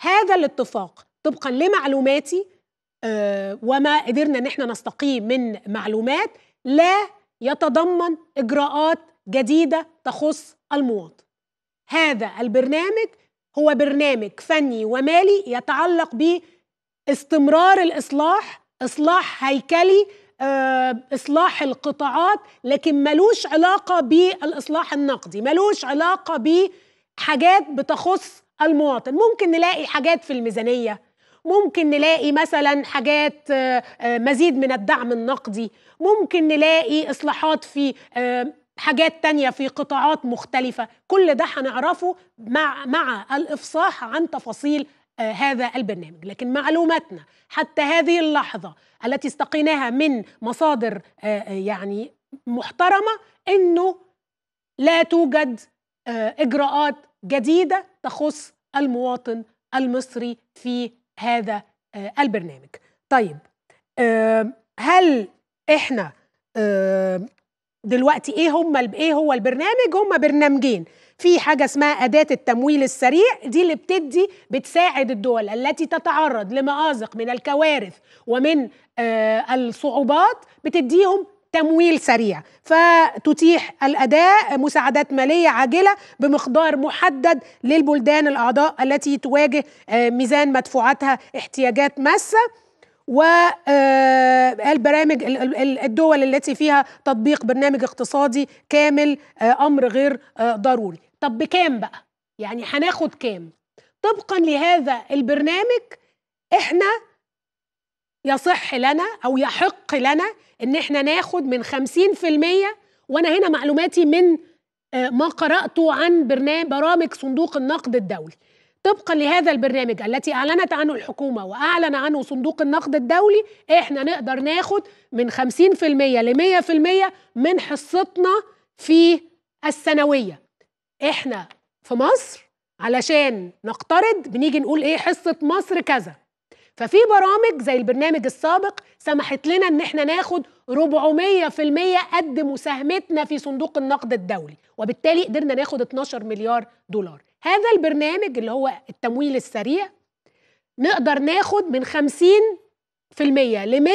هذا الاتفاق طبقا لمعلوماتي آه وما قدرنا ان احنا نستقيم من معلومات لا يتضمن اجراءات جديده تخص المواطن هذا البرنامج هو برنامج فني ومالي يتعلق باستمرار الاصلاح اصلاح هيكلي آه، اصلاح القطاعات لكن ملوش علاقه بالاصلاح النقدي ملوش علاقه بحاجات بتخص المواطن ممكن نلاقي حاجات في الميزانيه ممكن نلاقي مثلا حاجات آه، آه، مزيد من الدعم النقدي ممكن نلاقي اصلاحات في آه، حاجات تانية في قطاعات مختلفة كل ده هنعرفه مع, مع الإفصاح عن تفاصيل هذا البرنامج لكن معلوماتنا حتى هذه اللحظة التي استقيناها من مصادر يعني محترمة أنه لا توجد إجراءات جديده تخص المواطن المصري في هذا آه، البرنامج. طيب هل احنا دلوقتي ايه هم ايه هو البرنامج؟ هم برنامجين في حاجه اسمها اداه التمويل السريع دي اللي بتدي بتساعد الدول التي تتعرض لمآزق من الكوارث ومن آه، الصعوبات بتديهم تمويل سريع فتتيح الاداء مساعدات ماليه عاجله بمقدار محدد للبلدان الاعضاء التي تواجه آه، ميزان مدفوعاتها احتياجات ماسه والبرامج آه، الدول التي فيها تطبيق برنامج اقتصادي كامل آه، امر غير ضروري طب بكام بقى يعني هناخد كام طبقا لهذا البرنامج احنا يصح لنا أو يحق لنا إن إحنا ناخد من 50% وأنا هنا معلوماتي من آه، ما قرأته عن برنامج برامج صندوق النقد الدولي طبقا لهذا البرنامج التي اعلنت عنه الحكومه واعلن عنه صندوق النقد الدولي احنا نقدر ناخد من 50% ل 100% من حصتنا في السنويه احنا في مصر علشان نقترض بنيجي نقول ايه حصه مصر كذا ففي برامج زي البرنامج السابق سمحت لنا ان احنا ناخد 400% قد مساهمتنا في صندوق النقد الدولي وبالتالي قدرنا ناخد 12 مليار دولار هذا البرنامج اللي هو التمويل السريع نقدر ناخد من 50 ل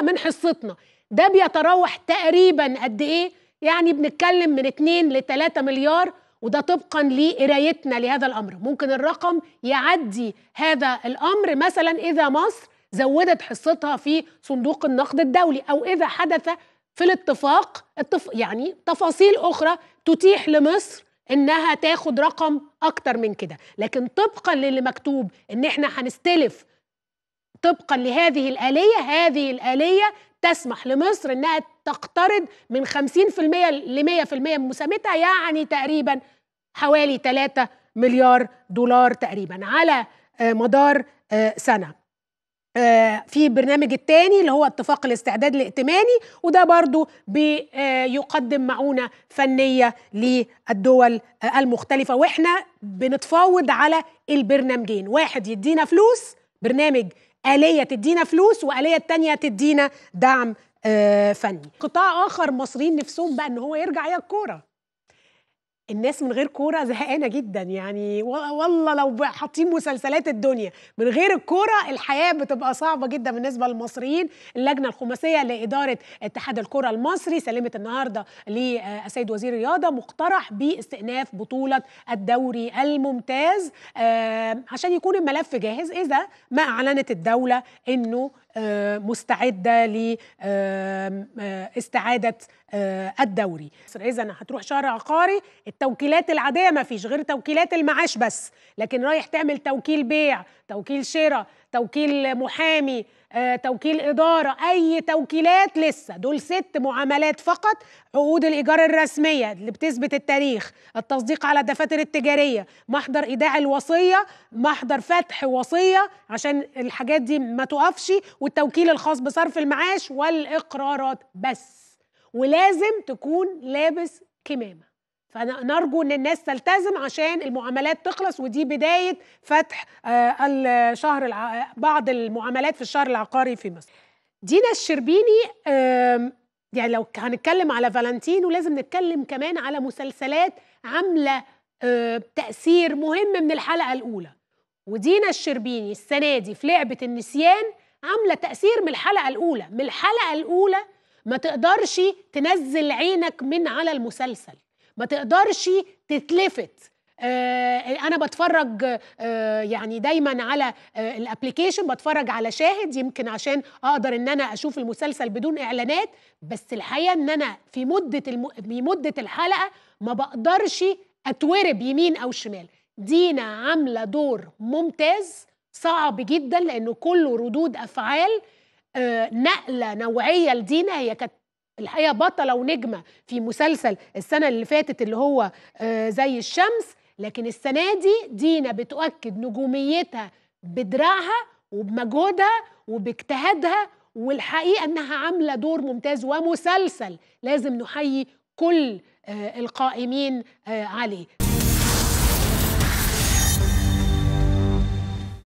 100% من حصتنا ده بيتراوح تقريبا قد ايه يعني بنتكلم من 2 ل 3 مليار وده طبقا لقرايتنا لهذا الامر ممكن الرقم يعدي هذا الامر مثلا اذا مصر زودت حصتها في صندوق النقد الدولي او اذا حدث في الاتفاق التف... يعني تفاصيل اخرى تتيح لمصر انها تاخد رقم اكتر من كده لكن طبقا للي مكتوب ان احنا هنستلف طبقا لهذه الآلية هذه الآلية تسمح لمصر أنها تقترض من 50% ل 100% من مساهمتها يعني تقريبا حوالي 3 مليار دولار تقريبا على آه، مدار آه، سنة آه، في برنامج الثاني اللي هو اتفاق الاستعداد الائتماني وده برضو بيقدم معونة فنية للدول المختلفة وإحنا بنتفاوض على البرنامجين واحد يدينا فلوس برنامج آلية تدينا فلوس وآلية تانية تدينا دعم آه، فني قطاع آخر مصريين نفسهم بقى إن هو يرجع يا الكورة الناس من غير كوره زهقانه جدا يعني والله لو حاطين مسلسلات الدنيا من غير الكوره الحياه بتبقى صعبه جدا بالنسبه للمصريين اللجنه الخماسيه لاداره اتحاد الكره المصري سلمت النهارده للسيد آه، وزير الرياضه مقترح باستئناف بطوله الدوري الممتاز آه، عشان يكون الملف جاهز اذا ما اعلنت الدوله انه آه، مستعده لاستعاده آه، آه، الدوري اذا هتروح شهر عقاري التوكيلات العاديه ما فيش غير توكيلات المعاش بس لكن رايح تعمل توكيل بيع توكيل شراء توكيل محامي آه، توكيل إدارة أي توكيلات لسه دول ست معاملات فقط عقود الإيجار الرسمية اللي بتثبت التاريخ التصديق على الدفاتر التجارية محضر إيداع الوصية محضر فتح وصية عشان الحاجات دي ما تقفش والتوكيل الخاص بصرف المعاش والإقرارات بس ولازم تكون لابس كمامة فنرجو ان الناس تلتزم عشان المعاملات تخلص ودي بدايه فتح آه، الشهر الع... بعض المعاملات في الشهر العقاري في مصر. دينا الشربيني يعني لو هنتكلم على فالنتينو لازم نتكلم كمان على مسلسلات عامله آه، تاثير مهم من الحلقه الاولى. ودينا الشربيني السنه دي في لعبه النسيان عامله تاثير من الحلقه الاولى، من الحلقه الاولى ما تقدرش تنزل عينك من على المسلسل. ما تقدرش تتلفت آه، انا بتفرج آه، يعني دايما على آه، الابلكيشن بتفرج على شاهد يمكن عشان اقدر ان انا اشوف المسلسل بدون اعلانات بس الحقيقه ان انا في مده الم... في مده الحلقه ما بقدرش اتورب يمين او شمال دينا عامله دور ممتاز صعب جدا لانه كله ردود افعال نقله نوعيه لدينا هي كانت الحقيقه بطله ونجمه في مسلسل السنه اللي فاتت اللي هو آه، زي الشمس لكن السنه دي دينا بتؤكد نجوميتها بدراعها وبمجهودها وباجتهادها والحقيقه انها عامله دور ممتاز ومسلسل لازم نحيي كل آه، القائمين آه، عليه